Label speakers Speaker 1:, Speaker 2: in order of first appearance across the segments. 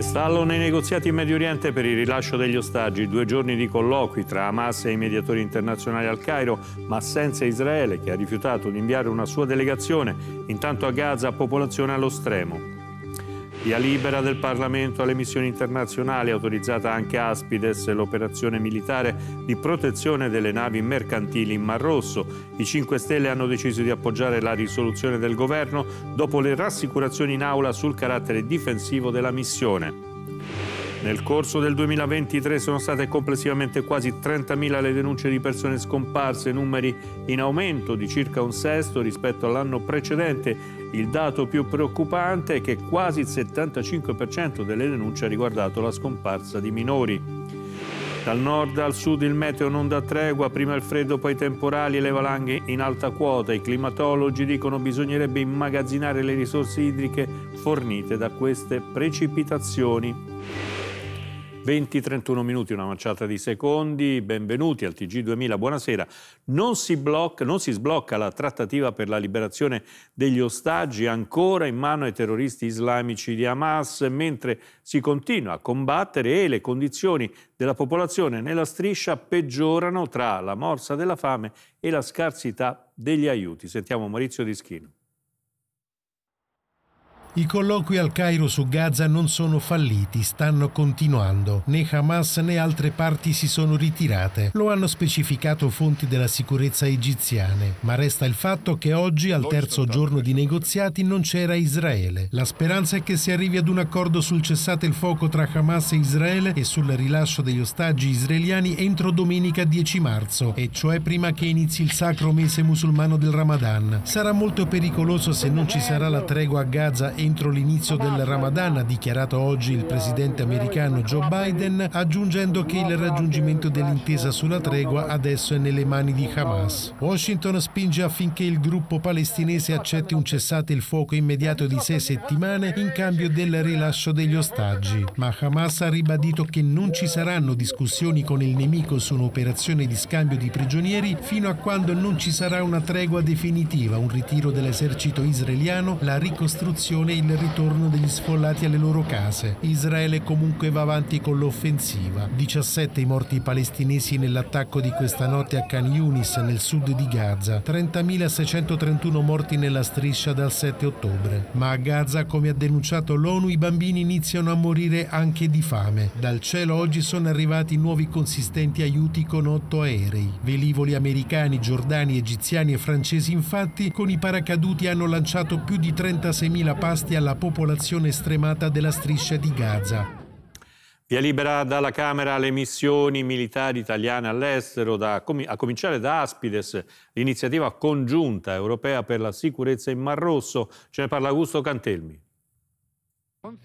Speaker 1: È stallo nei negoziati in Medio Oriente per il rilascio degli ostaggi, due giorni di colloqui tra Hamas e i mediatori internazionali al Cairo, ma senza Israele che ha rifiutato di inviare una sua delegazione, intanto a Gaza popolazione allo stremo. Via libera del Parlamento alle missioni internazionali, autorizzata anche Aspides l'operazione militare di protezione delle navi mercantili in Mar Rosso. I 5 Stelle hanno deciso di appoggiare la risoluzione del governo dopo le rassicurazioni in aula sul carattere difensivo della missione. Nel corso del 2023 sono state complessivamente quasi 30.000 le denunce di persone scomparse, numeri in aumento di circa un sesto rispetto all'anno precedente. Il dato più preoccupante è che quasi il 75% delle denunce ha riguardato la scomparsa di minori. Dal nord al sud il meteo non dà tregua, prima il freddo, poi i temporali e le valanghe in alta quota. I climatologi dicono che bisognerebbe immagazzinare le risorse idriche fornite da queste precipitazioni. 20-31 minuti, una manciata di secondi. Benvenuti al TG2000, buonasera. Non si, blocca, non si sblocca la trattativa per la liberazione degli ostaggi ancora in mano ai terroristi islamici di Hamas, mentre si continua a combattere e le condizioni della popolazione nella striscia peggiorano tra la morsa della fame e la scarsità degli aiuti. Sentiamo Maurizio Di Schino.
Speaker 2: I colloqui al Cairo su Gaza non sono falliti, stanno continuando. Né Hamas né altre parti si sono ritirate, lo hanno specificato fonti della sicurezza egiziane. Ma resta il fatto che oggi, al terzo giorno di ecco. negoziati, non c'era Israele. La speranza è che si arrivi ad un accordo sul cessate il fuoco tra Hamas e Israele e sul rilascio degli ostaggi israeliani entro domenica 10 marzo, e cioè prima che inizi il sacro mese musulmano del Ramadan. Sarà molto pericoloso se non ci sarà la tregua a Gaza entro l'inizio del Ramadan, ha dichiarato oggi il presidente americano Joe Biden, aggiungendo che il raggiungimento dell'intesa sulla tregua adesso è nelle mani di Hamas. Washington spinge affinché il gruppo palestinese accetti un cessate il fuoco immediato di sei settimane in cambio del rilascio degli ostaggi, ma Hamas ha ribadito che non ci saranno discussioni con il nemico su un'operazione di scambio di prigionieri fino a quando non ci sarà una tregua definitiva, un ritiro dell'esercito israeliano, la ricostruzione previene il ritorno degli sfollati alle loro case. Israele comunque va avanti con l'offensiva. 17 i morti palestinesi nell'attacco di questa notte a Khan Yunis nel sud di Gaza, 30.631 morti nella striscia dal 7 ottobre. Ma a Gaza, come ha denunciato l'ONU, i bambini iniziano a morire anche di fame. Dal cielo oggi sono arrivati nuovi consistenti aiuti con otto aerei. Velivoli americani, giordani, egiziani e francesi infatti con i paracaduti hanno lanciato più di 36.000 passi contrasti alla popolazione stremata della striscia di Gaza.
Speaker 1: Via libera dalla Camera le missioni militari italiane all'estero, com a cominciare da Aspides, l'iniziativa congiunta europea per la sicurezza in Mar Rosso. Ce ne parla Augusto Cantelmi.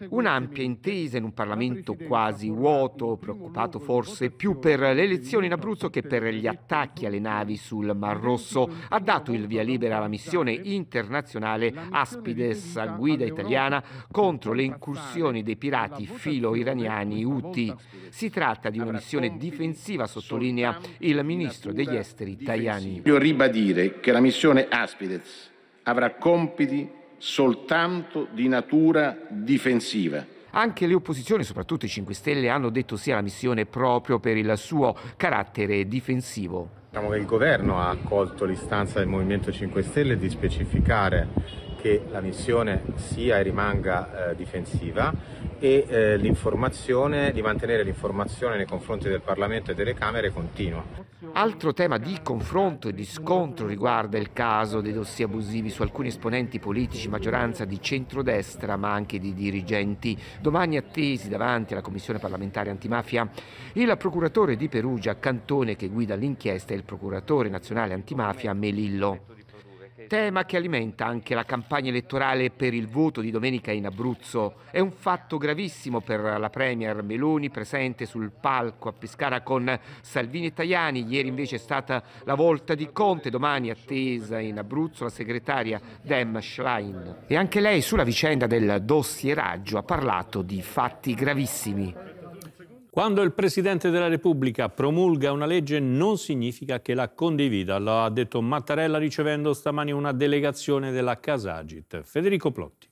Speaker 1: Un'ampia intesa in un Parlamento
Speaker 3: quasi vuoto, preoccupato forse più per le elezioni in Abruzzo che per gli attacchi alle navi sul Mar Rosso, ha dato il via libera alla missione internazionale Aspides a guida italiana contro le incursioni dei pirati filo-iraniani Houthi. Si tratta di una missione difensiva, sottolinea il ministro degli esteri Tajani.
Speaker 4: Voglio ribadire che la missione Aspides avrà compiti soltanto di natura difensiva.
Speaker 3: Anche le opposizioni, soprattutto i 5 Stelle, hanno detto sì alla missione proprio per il suo carattere difensivo.
Speaker 5: Diciamo che il governo ha accolto l'istanza del Movimento 5 Stelle di specificare che la missione sia e rimanga eh, difensiva e eh, di mantenere l'informazione nei confronti del Parlamento e delle Camere continua.
Speaker 3: Altro tema di confronto e di scontro riguarda il caso dei dossier abusivi su alcuni esponenti politici, maggioranza di centrodestra ma anche di dirigenti. Domani attesi davanti alla Commissione parlamentare antimafia il procuratore di Perugia Cantone che guida l'inchiesta e il procuratore nazionale antimafia Melillo tema che alimenta anche la campagna elettorale per il voto di domenica in Abruzzo. È un fatto gravissimo per la Premier Meloni presente sul palco a Pescara con Salvini e Tajani. Ieri invece è stata la volta di Conte, domani attesa in Abruzzo la segretaria Dem Schlein. E anche lei sulla vicenda del dossieraggio ha parlato di fatti gravissimi.
Speaker 1: Quando il Presidente della Repubblica promulga una legge non significa che la condivida, lo ha detto Mattarella ricevendo stamani una delegazione della Casagit. Federico Plotti.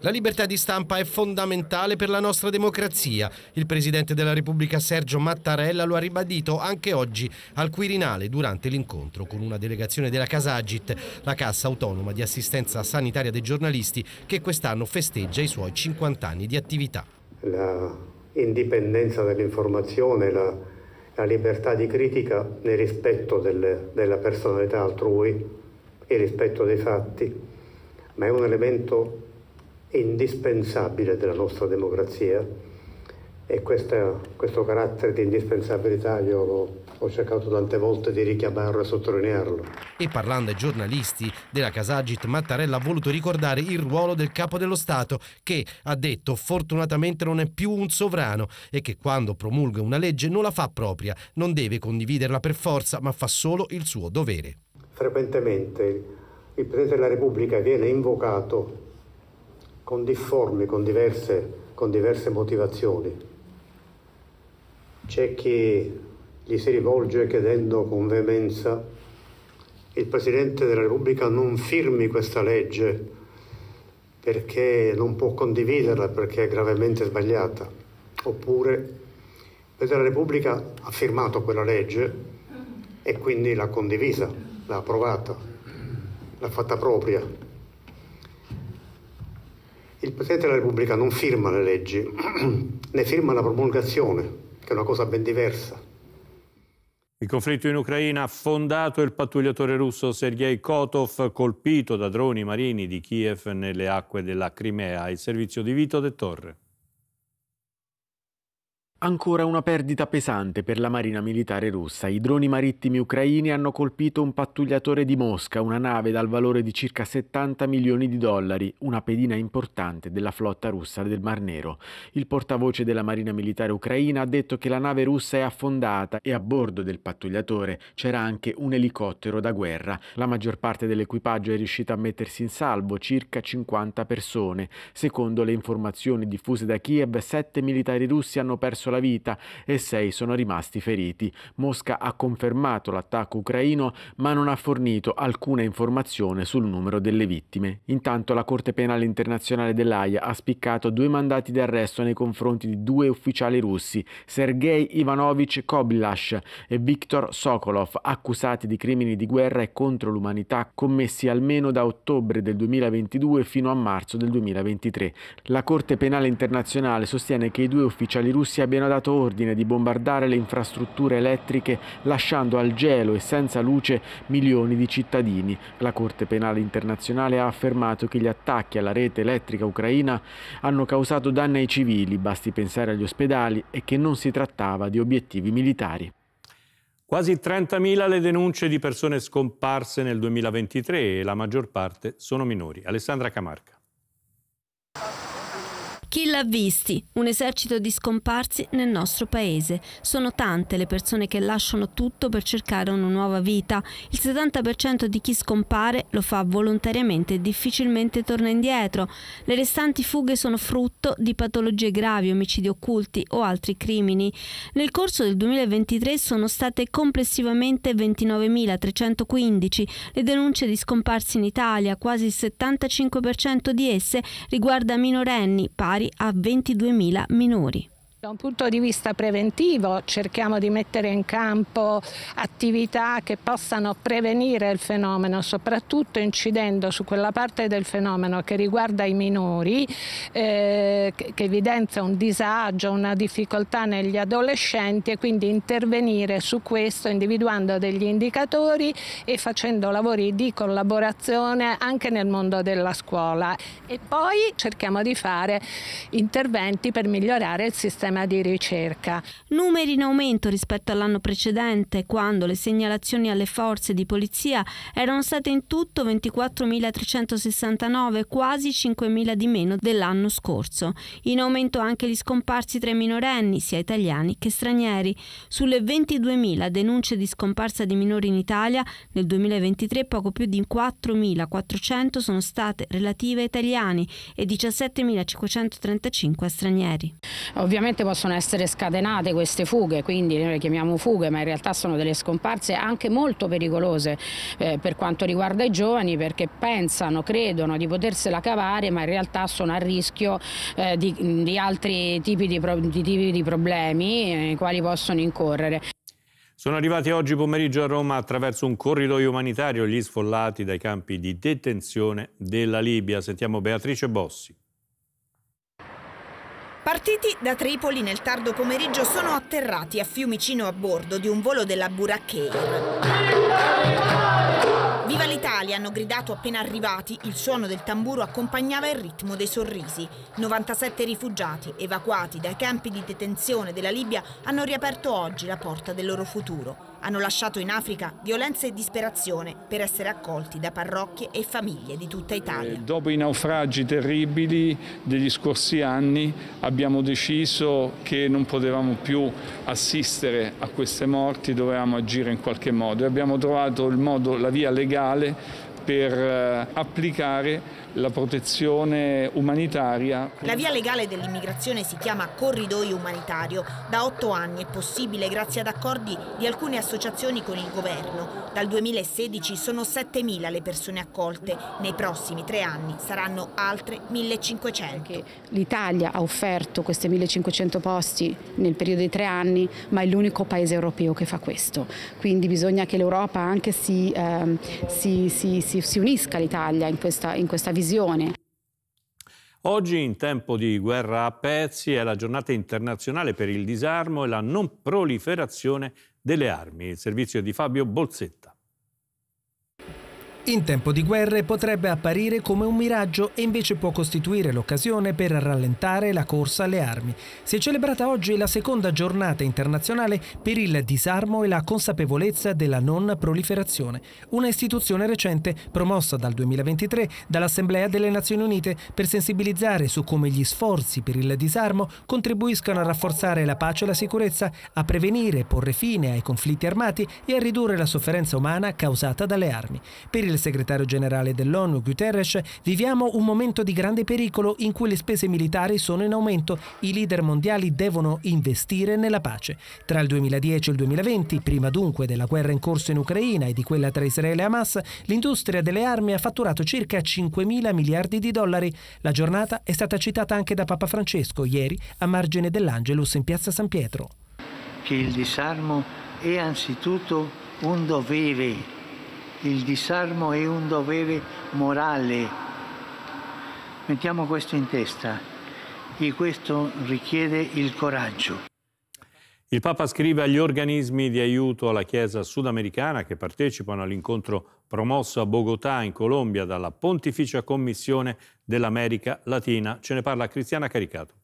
Speaker 1: La libertà di stampa è fondamentale
Speaker 3: per la nostra democrazia. Il Presidente della Repubblica Sergio Mattarella lo ha ribadito anche oggi al Quirinale durante l'incontro con una delegazione della Casagit, la cassa autonoma di assistenza sanitaria dei giornalisti che quest'anno festeggia i suoi 50 anni di attività
Speaker 6: l'indipendenza dell'informazione, la, la, libertà di critica nel rispetto delle, della personalità altrui e rispetto dei fatti, ma è un elemento indispensabile della nostra democrazia e questo, questo carattere di indispensabilità io lo, ho cercato tante volte di richiamarlo e sottolinearlo.
Speaker 3: E parlando ai giornalisti della Casagit, Mattarella ha voluto ricordare il ruolo del capo dello Stato che, ha detto, fortunatamente non è più un sovrano e che quando promulga una legge non la fa propria, non deve condividerla per forza, ma fa solo il suo dovere.
Speaker 6: Frequentemente il Presidente della Repubblica viene invocato con difformi, con diverse, con diverse motivazioni c'è chi gli si rivolge chiedendo con veemenza il Presidente della Repubblica non firmi questa legge perché non può condividerla, perché è gravemente sbagliata. Oppure il Presidente della Repubblica ha firmato quella legge e quindi l'ha condivisa, l'ha approvata, l'ha fatta propria. Il Presidente della Repubblica non firma le leggi, ne firma la promulgazione che è una cosa ben diversa.
Speaker 1: Il conflitto in Ucraina ha fondato il pattugliatore russo Sergei Kotov, colpito da droni marini di Kiev nelle acque della Crimea, il servizio di Vito De Torre.
Speaker 5: Ancora una perdita pesante per la Marina Militare russa. I droni marittimi ucraini hanno colpito un pattugliatore di Mosca, una nave dal valore di circa 70 milioni di dollari, una pedina importante della flotta russa del Mar Nero. Il portavoce della Marina Militare ucraina ha detto che la nave russa è affondata e a bordo del pattugliatore c'era anche un elicottero da guerra. La maggior parte dell'equipaggio è riuscita a mettersi in salvo, circa 50 persone. Secondo le informazioni diffuse da Kiev, sette militari russi hanno perso la la vita e sei sono rimasti feriti. Mosca ha confermato l'attacco ucraino ma non ha fornito alcuna informazione sul numero delle vittime. Intanto la Corte Penale Internazionale dell'AIA ha spiccato due mandati d'arresto nei confronti di due ufficiali russi, Sergei Ivanovich Kobilash e Viktor Sokolov, accusati di crimini di guerra e contro l'umanità commessi almeno da ottobre del 2022 fino a marzo del 2023. La Corte Penale Internazionale sostiene che i due ufficiali russi abbiano abbiano dato ordine di bombardare le infrastrutture elettriche lasciando al gelo e senza luce milioni di cittadini. La Corte Penale Internazionale ha affermato che gli attacchi alla rete elettrica ucraina hanno causato danni ai civili, basti pensare agli ospedali, e che non si trattava di obiettivi militari.
Speaker 1: Quasi 30.000 le denunce di persone scomparse nel 2023 e la maggior parte sono minori. Alessandra Camarca.
Speaker 7: Chi l'ha visti? Un esercito di scomparsi nel nostro paese. Sono tante le persone che lasciano tutto per cercare una nuova vita. Il 70% di chi scompare lo fa volontariamente e difficilmente torna indietro. Le restanti fughe sono frutto di patologie gravi, omicidi occulti o altri crimini. Nel corso del 2023 sono state complessivamente 29.315 le denunce di scomparsi in Italia, quasi il 75% di esse riguarda minorenni, pari a 22.000 minori.
Speaker 8: Da un punto di vista preventivo cerchiamo di mettere in campo attività che possano prevenire il fenomeno, soprattutto incidendo su quella parte del fenomeno che riguarda i minori, eh, che evidenzia un disagio, una difficoltà negli adolescenti e quindi intervenire su questo individuando degli indicatori e facendo lavori di collaborazione anche nel mondo della scuola. E poi cerchiamo di fare interventi per migliorare il sistema sistema di ricerca. Numeri in aumento rispetto all'anno precedente,
Speaker 7: quando le segnalazioni alle forze di polizia erano state in tutto 24.369, quasi 5.000 di meno dell'anno scorso. In aumento anche gli scomparsi tra i minorenni, sia italiani che stranieri. Sulle 22.000 denunce di scomparsa di minori in Italia, nel 2023 poco più di 4.400 sono state relative a italiani e 17.535 a stranieri.
Speaker 9: Ovviamente volte possono essere scatenate queste fughe, quindi noi le chiamiamo fughe, ma in realtà sono delle scomparse anche molto pericolose eh, per quanto riguarda i giovani perché pensano, credono di potersela cavare, ma in realtà sono a rischio eh, di, di, altri tipi di, pro, di, tipi di problemi eh, nei eh, quali possono incorrere.
Speaker 1: Sono arrivati oggi pomeriggio a Roma attraverso un corridoio umanitario gli sfollati dai campi di detenzione della Libia. Sentiamo Beatrice Bossi.
Speaker 8: Partiti da Tripoli nel tardo pomeriggio sono atterrati a Fiumicino a bordo di un volo della Burak
Speaker 10: Air. Viva
Speaker 8: l'Italia! hanno gridato appena arrivati, il suono del tamburo accompagnava il ritmo dei sorrisi. 97 rifugiati evacuati dai campi di detenzione della Libia hanno riaperto oggi la porta del loro futuro hanno lasciato in Africa violenza e disperazione per essere accolti da parrocchie e famiglie di
Speaker 1: tutta Italia. Eh, dopo i naufragi terribili degli scorsi anni abbiamo deciso che non potevamo più assistere a queste morti, dovevamo agire in qualche modo e abbiamo trovato modo, la via legale per eh, applicare la protezione umanitaria. La
Speaker 8: via legale dell'immigrazione si chiama corridoio umanitario. Da otto anni è possibile grazie ad accordi di alcune associazioni con il governo. Dal 2016 sono 7.000 le persone accolte. Nei prossimi tre anni saranno altre 1.500. L'Italia ha offerto questi 1.500 posti nel periodo di tre anni, ma è l'unico paese europeo che fa questo. Quindi bisogna che l'Europa anche si, eh, si, si, si unisca all'Italia in questa, in questa visione visione.
Speaker 1: Oggi, in tempo di guerra a pezzi, è la giornata internazionale per il disarmo e la non proliferazione delle armi. Il servizio di Fabio Bolzetta.
Speaker 10: In tempo di guerre potrebbe apparire come un miraggio e invece può costituire l'occasione per rallentare la corsa alle armi. Si è celebrata oggi la seconda giornata internazionale per il disarmo e la consapevolezza della non proliferazione, una istituzione recente promossa dal 2023 dall'Assemblea delle Nazioni Unite per sensibilizzare su come gli sforzi per il disarmo contribuiscano a rafforzare la pace e la sicurezza, a prevenire e porre fine ai conflitti armati e a ridurre la sofferenza umana causata dalle armi. Per il il segretario generale dell'ONU, Guterres, viviamo un momento di grande pericolo in cui le spese militari sono in aumento. I leader mondiali devono investire nella pace. Tra il 2010 e il 2020, prima dunque della guerra in corso in Ucraina e di quella tra Israele e Hamas, l'industria delle armi ha fatturato circa 5 mila miliardi di dollari. La giornata è stata citata anche da Papa Francesco ieri a margine dell'Angelus in piazza San Pietro.
Speaker 6: Che il disarmo è anzitutto un dovere il disarmo è un dovere morale. Mettiamo questo in testa e questo richiede il coraggio.
Speaker 1: Il Papa scrive agli organismi di aiuto alla Chiesa sudamericana che partecipano all'incontro promosso a Bogotà, in Colombia, dalla Pontificia Commissione dell'America Latina. Ce ne parla Cristiana Caricato.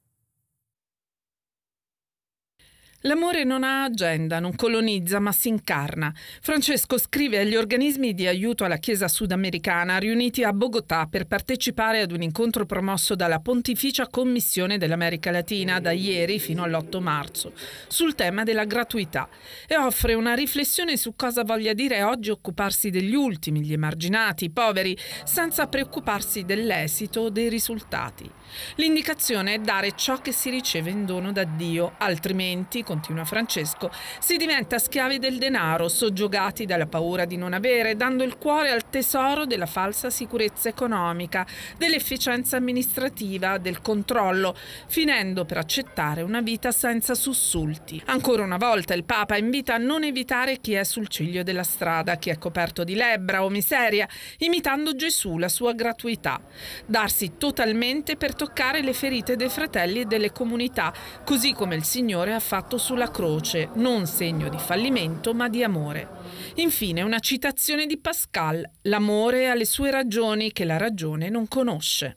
Speaker 9: L'amore non ha agenda, non colonizza, ma si incarna. Francesco scrive agli organismi di aiuto alla Chiesa sudamericana riuniti a Bogotà per partecipare ad un incontro promosso dalla Pontificia Commissione dell'America Latina da ieri fino all'8 marzo sul tema della gratuità e offre una riflessione su cosa voglia dire oggi occuparsi degli ultimi, gli emarginati, i poveri, senza preoccuparsi dell'esito o dei risultati. L'indicazione è dare ciò che si riceve in dono da Dio, altrimenti, continua Francesco, si diventa schiavi del denaro, soggiogati dalla paura di non avere, dando il cuore al tesoro della falsa sicurezza economica, dell'efficienza amministrativa, del controllo, finendo per accettare una vita senza sussulti. Ancora una volta il Papa invita a non evitare chi è sul ciglio della strada, chi è coperto di lebbra o miseria, imitando Gesù, la sua gratuità. Darsi totalmente per toccare le ferite dei fratelli e delle comunità, così come il Signore ha fatto sulla croce, non segno di fallimento ma di amore. Infine una citazione di Pascal, l'amore ha le sue ragioni che la ragione non conosce.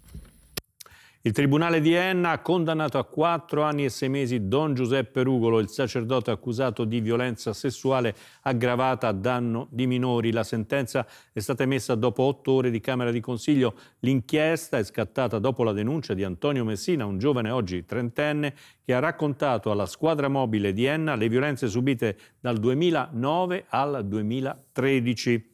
Speaker 1: Il tribunale di Enna ha condannato a quattro anni e sei mesi Don Giuseppe Rugolo, il sacerdote accusato di violenza sessuale aggravata a danno di minori. La sentenza è stata emessa dopo otto ore di Camera di Consiglio. L'inchiesta è scattata dopo la denuncia di Antonio Messina, un giovane oggi trentenne, che ha raccontato alla squadra mobile di Enna le violenze subite dal 2009 al 2013.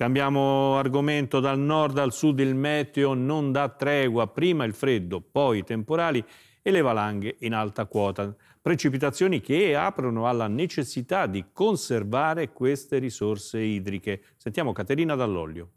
Speaker 1: Cambiamo argomento dal nord al sud, il meteo non dà tregua, prima il freddo, poi i temporali e le valanghe in alta quota. Precipitazioni che aprono alla necessità di conservare queste risorse idriche. Sentiamo Caterina Dall'Olio.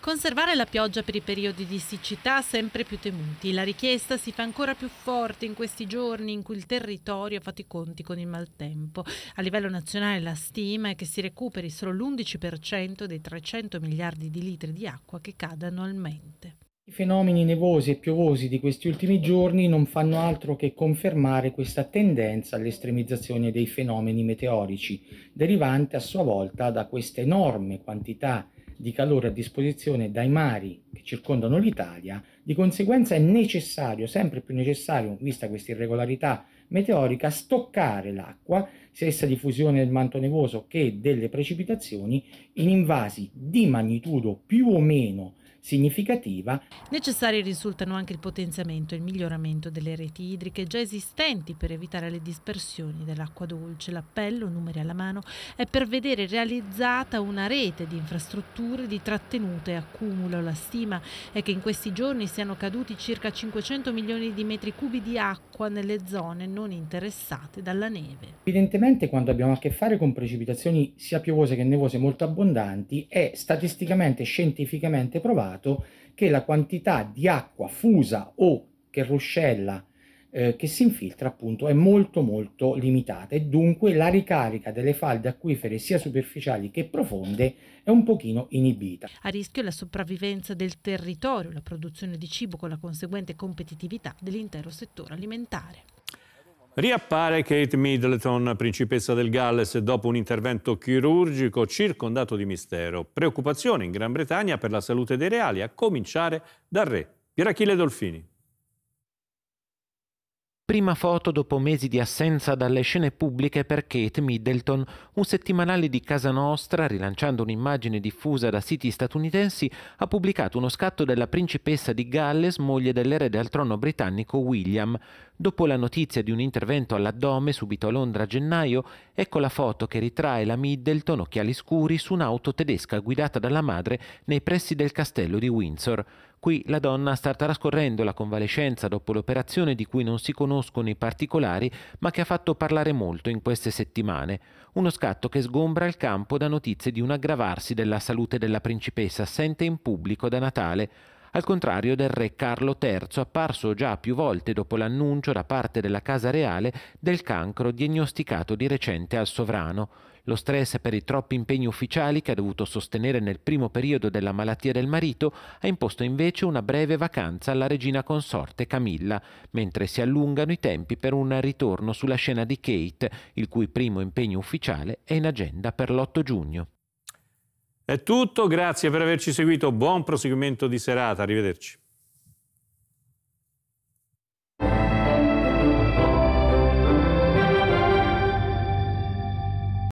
Speaker 8: Conservare la pioggia per i periodi di siccità sempre più temuti. La richiesta si fa ancora più forte in questi giorni in cui il territorio ha fatto i conti con il maltempo. A livello nazionale la stima è che si recuperi solo l'11% dei 300 miliardi di litri di acqua che cade annualmente.
Speaker 11: I fenomeni nevosi e piovosi di questi ultimi giorni non fanno altro che confermare questa tendenza all'estremizzazione dei fenomeni meteorici, derivante a sua volta da questa enorme quantità di di calore a disposizione dai mari che circondano l'Italia, di conseguenza è necessario, sempre più necessario, vista questa irregolarità meteorica, stoccare l'acqua, sia essa di fusione del manto nevoso che delle precipitazioni, in invasi di magnitudo più o meno significativa.
Speaker 8: Necessari risultano anche il potenziamento e il miglioramento delle reti idriche già esistenti per evitare le dispersioni dell'acqua dolce. L'appello, numeri alla mano, è per vedere realizzata una rete di infrastrutture di trattenute. Accumulo la stima è che in questi giorni siano caduti circa 500 milioni di metri cubi di acqua nelle zone non interessate dalla neve.
Speaker 11: Evidentemente quando abbiamo a che fare con precipitazioni sia piovose che nevose molto abbondanti è statisticamente e scientificamente provato osservato che la quantità di acqua fusa o che ruscella eh, che si infiltra appunto è molto molto limitata e dunque la ricarica delle falde acquifere sia superficiali che profonde è un pochino inibita.
Speaker 8: A rischio la sopravvivenza del territorio, la produzione di cibo con la conseguente competitività dell'intero settore alimentare.
Speaker 1: Riappare Kate Middleton, principessa del Galles, dopo un intervento chirurgico circondato di mistero. Preoccupazione in Gran Bretagna per la salute dei reali, a cominciare dal re Pierachille Dolfini.
Speaker 4: Prima foto dopo mesi di assenza dalle scene pubbliche per Kate Middleton, un settimanale di casa nostra, rilanciando un'immagine diffusa da siti statunitensi, ha pubblicato uno scatto della principessa di Galles, moglie dell'erede al trono britannico William. Dopo la notizia di un intervento all'addome subito a Londra a gennaio, ecco la foto che ritrae la Middleton, occhiali scuri, su un'auto tedesca guidata dalla madre nei pressi del castello di Windsor. Qui la donna sta trascorrendo la convalescenza dopo l'operazione di cui non si conoscono i particolari, ma che ha fatto parlare molto in queste settimane. Uno scatto che sgombra il campo da notizie di un aggravarsi della salute della principessa assente in pubblico da Natale al contrario del re Carlo III apparso già più volte dopo l'annuncio da parte della Casa Reale del cancro diagnosticato di recente al sovrano. Lo stress per i troppi impegni ufficiali che ha dovuto sostenere nel primo periodo della malattia del marito ha imposto invece una breve vacanza alla regina consorte Camilla, mentre si allungano i tempi per un ritorno sulla scena di Kate, il cui primo impegno ufficiale è in agenda per l'8 giugno.
Speaker 1: È tutto, grazie per averci seguito, buon proseguimento di serata, arrivederci.